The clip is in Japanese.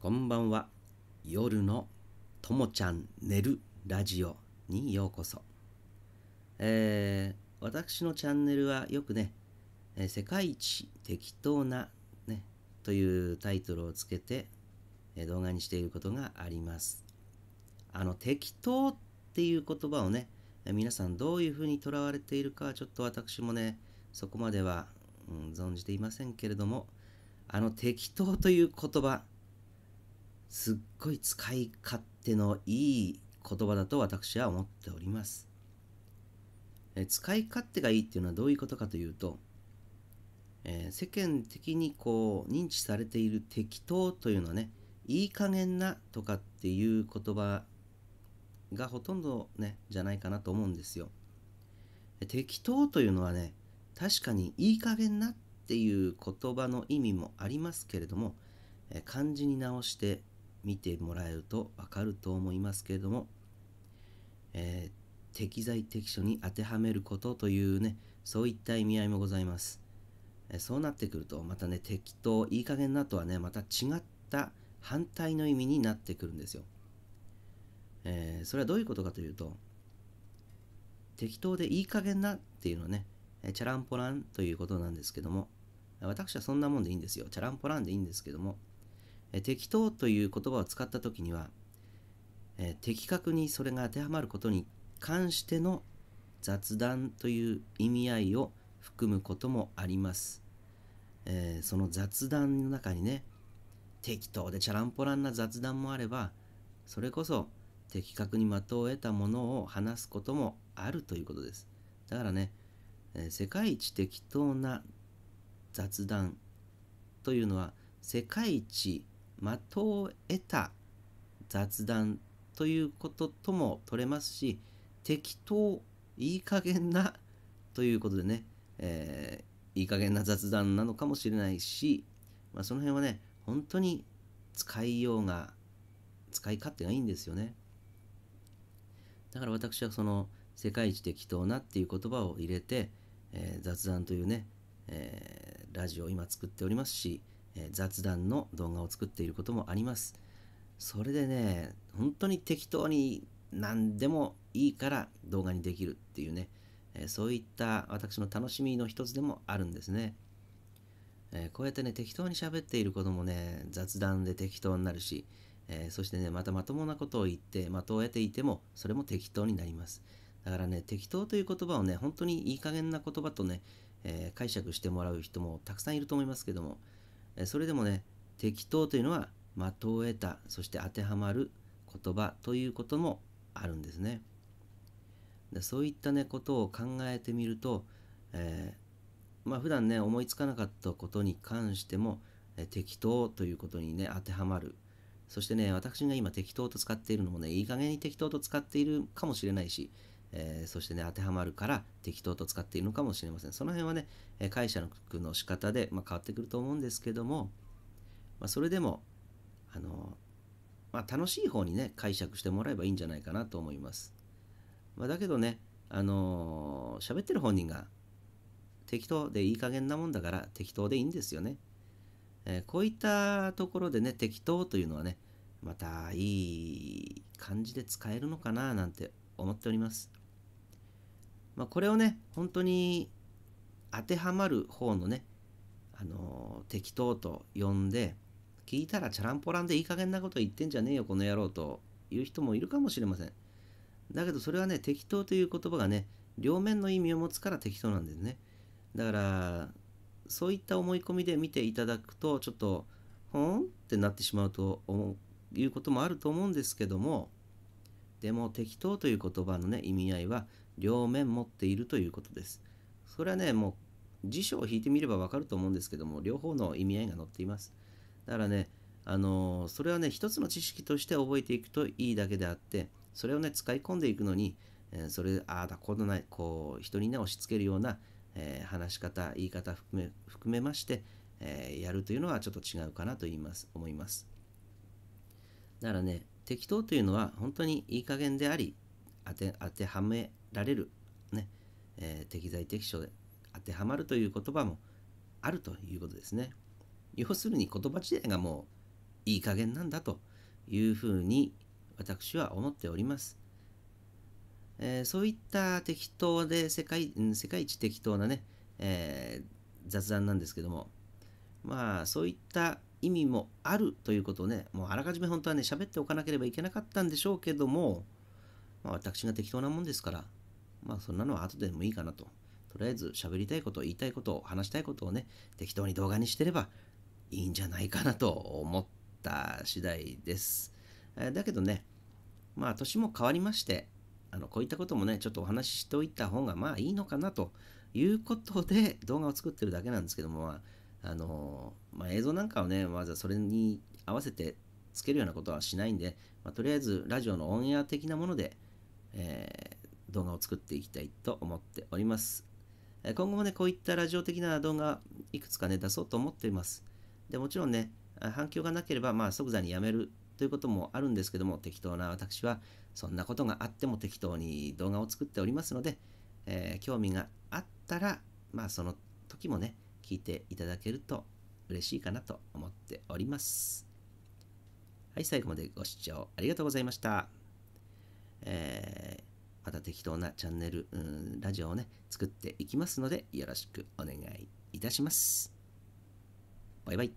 こんばんは。夜のともちゃん寝るラジオにようこそ。えー、私のチャンネルはよくね、えー、世界一適当な、ね、というタイトルをつけて、えー、動画にしていることがあります。あの、適当っていう言葉をね、皆さんどういうふうにとらわれているかはちょっと私もね、そこまでは、うん、存じていませんけれども、あの適当という言葉、すっごい使い勝手のいい言葉だと私は思っております。え使い勝手がいいっていうのはどういうことかというと、えー、世間的にこう認知されている適当というのはねいい加減なとかっていう言葉がほとんどねじゃないかなと思うんですよ。適当というのはね確かにいい加減なっていう言葉の意味もありますけれども漢字に直して見てもらえるとわかると思いますけれども、えー、適材適所に当てはめることというねそういった意味合いもございます、えー、そうなってくるとまたね適当いい加減なとはねまた違った反対の意味になってくるんですよ、えー、それはどういうことかというと適当でいい加減なっていうのはねチャランポランということなんですけども私はそんなもんでいいんですよチャランポランでいいんですけどもえ適当という言葉を使った時には、え的確にそれが当てはまることに関しての雑談という意味合いを含むこともあります、えー、その雑談の中にね適当でチャランポランな雑談もあればそれこそ的確に的を得たものを話すこともあるということですだからね、えー、世界一適当な雑談というのは世界一的を得た雑談ということとも取れますし適当いい加減なということでね、えー、いい加減な雑談なのかもしれないし、まあ、その辺はね本当に使いようが使い勝手がいいんですよねだから私はその世界一適当なっていう言葉を入れて、えー、雑談というね、えー、ラジオを今作っておりますしえ雑談の動画を作っていることもあります。それでね、本当に適当に何でもいいから動画にできるっていうね、えそういった私の楽しみの一つでもあるんですね。えこうやってね、適当に喋っていることもね、雑談で適当になるし、えそしてね、またまともなことを言って、まとえていても、それも適当になります。だからね、適当という言葉をね、本当にいい加減な言葉とね、え解釈してもらう人もたくさんいると思いますけども、それでもね適当というのは的を得たそして当てはまる言葉ということもあるんですね。でそういったねことを考えてみると、えー、まあ普段ね思いつかなかったことに関しても、えー、適当ということにね当てはまるそしてね私が今適当と使っているのもねいい加減に適当と使っているかもしれないしえー、そしてね当てはまるから適当と使っているのかもしれませんその辺はね、え解釈の仕方で、まあ、変わってくると思うんですけども、まあ、それでもあの、まあ、楽しい方にね解釈してもらえばいいんじゃないかなと思います、まあ、だけどねあの喋ってる本人が適当でいい加減なもんだから適当でいいんですよね、えー、こういったところでね適当というのはねまたいい感じで使えるのかななんて思っておりますまあ、これをね本当に当てはまる方のね、あのー、適当と呼んで聞いたらチャランポランでいい加減なこと言ってんじゃねえよこの野郎という人もいるかもしれませんだけどそれはね適当という言葉がね両面の意味を持つから適当なんですねだからそういった思い込みで見ていただくとちょっとほんってなってしまうということもあると思うんですけどもでも適当という言葉のね意味合いは両面持っているということです。それはね、もう辞書を引いてみればわかると思うんですけども、両方の意味合いが載っています。だからね、あのー、それはね、一つの知識として覚えていくといいだけであって、それをね、使い込んでいくのに、えー、それ、ああだ、こうだない、こう、人にね、押し付けるような、えー、話し方、言い方含め含めまして、えー、やるというのはちょっと違うかなと言います、思います。だからね、適当というのは本当にいい加減であり、当て当てはめられるね、ねえー、適材適所で当てはまるという言葉もあるということですね。要するに言葉自体がもういい加減なんだというふうに私は思っております。えー、そういった適当で世界世界一適当なね、えー、雑談なんですけどもまあそういった意味もあるということをねもうあらかじめ本当はね喋っておかなければいけなかったんでしょうけども、まあ、私が適当なもんですからまあそんなのは後でもいいかなと。とりあえず喋りたいこと、言いたいこと、話したいことをね、適当に動画にしてればいいんじゃないかなと思った次第です。だけどね、まあ年も変わりまして、あのこういったこともね、ちょっとお話ししておいた方がまあいいのかなということで動画を作ってるだけなんですけども、まあ、あのまあ、映像なんかをね、ずはそれに合わせてつけるようなことはしないんで、まあ、とりあえずラジオのオンエア的なもので、えー動画を作っていきたいと思っております。今後もね、こういったラジオ的な動画、いくつかね、出そうと思っています。で、もちろんね、反響がなければ、まあ、即座にやめるということもあるんですけども、適当な私は、そんなことがあっても適当に動画を作っておりますので、えー、興味があったら、まあ、その時もね、聞いていただけると嬉しいかなと思っております。はい、最後までご視聴ありがとうございました。えーまた適当なチャンネル、うん、ラジオをね、作っていきますので、よろしくお願いいたします。バイバイ。